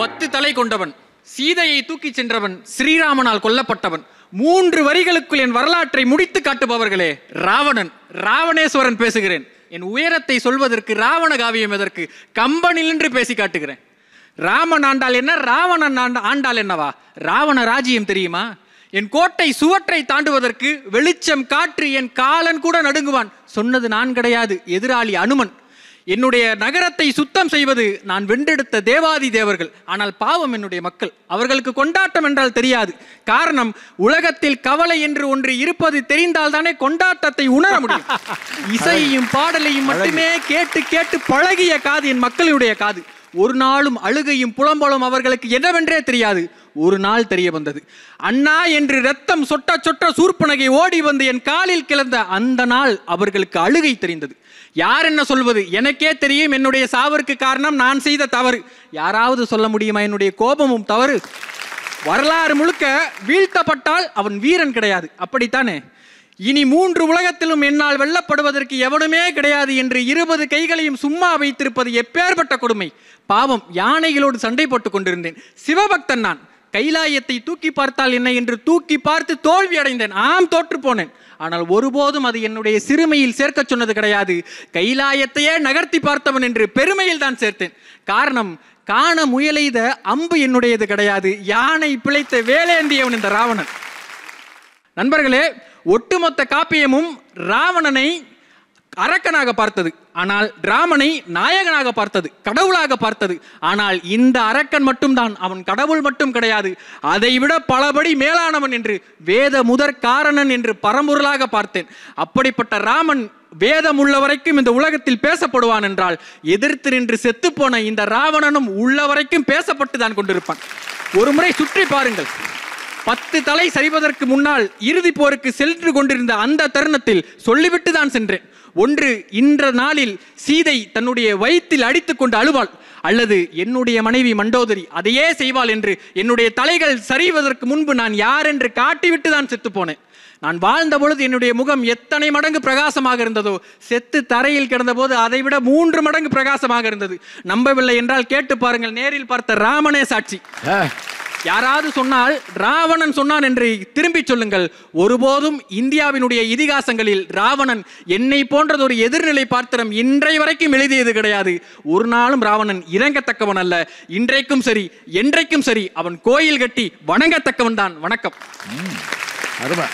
பத்து தலை கொண்டவன் சீதையை தூக்கிச் சென்றவன் ஸ்ரீராமனால் கொல்லப்பட்டவன் மூன்று வரிகளுக்குள் என் வரலாற்றை முடித்து காட்டுபவர்களே ராவணன் ராவணேஸ்வரன் பேசுகிறேன் என் உயரத்தை சொல்வதற்கு ராவண காவியம் எதற்கு கம்பனில் நின்று பேசி காட்டுகிறேன் ராமன் ஆண்டால் என்ன ராவணன் ஆண்டால் என்னவா ராவண ராஜ்யம் தெரியுமா என் கோட்டை சுவற்றை தாண்டுவதற்கு வெளிச்சம் காற்று என் காலன் கூட நடுங்குவான் சொன்னது நான் கிடையாது எதிராளி அனுமன் என்னுடைய நகரத்தை சுத்தம் செய்வது நான் வென்றெடுத்த தேவாதி தேவர்கள் ஆனால் பாவம் என்னுடைய மக்கள் அவர்களுக்கு கொண்டாட்டம் என்றால் தெரியாது காரணம் உலகத்தில் கவலை என்று ஒன்று இருப்பது தெரிந்தால் தானே கொண்டாட்டத்தை உணர முடியும் இசையையும் பாடலையும் மட்டுமே கேட்டு கேட்டு பழகிய காது என் மக்களுடைய காது ஒரு நாளும் அழுகையும் புலம்பலும் அவர்களுக்கு என்னவென்றே தெரியாது ஒரு நாள் தெரிய வந்தது அண்ணா என்று ரத்தம் சொட்ட சொட்ட சூர்பனகை ஓடி வந்து என் காலில் கிளந்த அந்த நாள் அவர்களுக்கு அழுகை தெரிந்தது யார் என்ன சொல்வது எனக்கே தெரியும் என்னுடைய சாவிற்கு காரணம் நான் செய்த தவறு யாராவது சொல்ல முடியுமா என்னுடைய கோபமும் தவறு வரலாறு முழுக்க வீழ்த்தப்பட்டால் அவன் வீரன் கிடையாது அப்படித்தானே இனி மூன்று உலகத்திலும் என்னால் வெல்லப்படுவதற்கு எவனுமே கிடையாது என்று இருபது கைகளையும் சும்மா வைத்திருப்பது எப்பேற்பட்ட கொடுமை பாவம் யானைகளோடு சண்டை போட்டுக் கொண்டிருந்தேன் சிவபக்தன் நான் கைலாயத்தை தூக்கி பார்த்தால் என்ன என்று தூக்கி பார்த்து தோல்வி அடைந்தேன் ஆம் தோற்று போனேன் ஆனால் ஒருபோதும் அது என்னுடைய சிறுமையில் சேர்க்க சொன்னது கிடையாது கைலாயத்தையே நகர்த்தி பார்த்தவன் என்று பெருமையில் தான் சேர்த்தேன் காரணம் காண முயலைத அம்பு என்னுடையது கிடையாது யானை பிழைத்த வேலேந்தியவன் இந்த ராவணன் நண்பர்களே ஒட்டுமொத்த காப்பியமும் ராவணனை அரக்கனாக பார்த்தது ஆனால் ராமனை நாயகனாக பார்த்தது கடவுளாக பார்த்தது ஆனால் இந்த அரக்கன் மட்டும்தான் அவன் கடவுள் மட்டும் கிடையாது அதைவிட பலபடி மேலானவன் என்று வேத முதற் காரணன் என்று பரம்பொருளாக பார்த்தேன் அப்படிப்பட்ட ராமன் வேதம் உள்ள வரைக்கும் இந்த உலகத்தில் பேசப்படுவான் என்றால் எதிர்த்து நின்று செத்துப்போன இந்த ராவணனும் உள்ள வரைக்கும் பேசப்பட்டு தான் கொண்டிருப்பான் ஒரு முறை சுற்றி பாருங்கள் பத்து தலை சரிவதற்கு முன்னால் இறுதி போருக்கு சென்று கொண்டிருந்த அந்த தருணத்தில் சொல்லிவிட்டு தான் சென்றேன் ஒன்று இன்ற நாளில் சீதை தன்னுடைய வயிற்றில் அடித்துக்கொண்டு அழுவாள் அல்லது என்னுடைய மனைவி மண்டோதரி அதையே செய்வாள் என்று என்னுடைய தலைகள் சரிவதற்கு முன்பு நான் யார் என்று காட்டிவிட்டு தான் செத்து போனேன் நான் வாழ்ந்த பொழுது என்னுடைய முகம் எத்தனை மடங்கு பிரகாசமாக இருந்ததோ செத்து தரையில் கிடந்தபோது அதைவிட மூன்று மடங்கு பிரகாசமாக இருந்தது நம்பவில்லை என்றால் கேட்டு பாருங்கள் நேரில் பார்த்த ராமனே சாட்சி யாராவது சொன்னால் ராவணன் சொன்னான் என்று திரும்பி சொல்லுங்கள் ஒருபோதும் இந்தியாவினுடைய இதிகாசங்களில் ராவணன் என்னை போன்றது ஒரு எதிர்நிலை பாத்திரம் இன்றை வரைக்கும் எழுதியது கிடையாது ஒரு நாளும் ராவணன் இறங்கத்தக்கவன் அல்ல இன்றைக்கும் சரி என்றைக்கும் சரி அவன் கோயில் கட்டி வணங்கத்தக்கவன் தான் வணக்கம் அருமை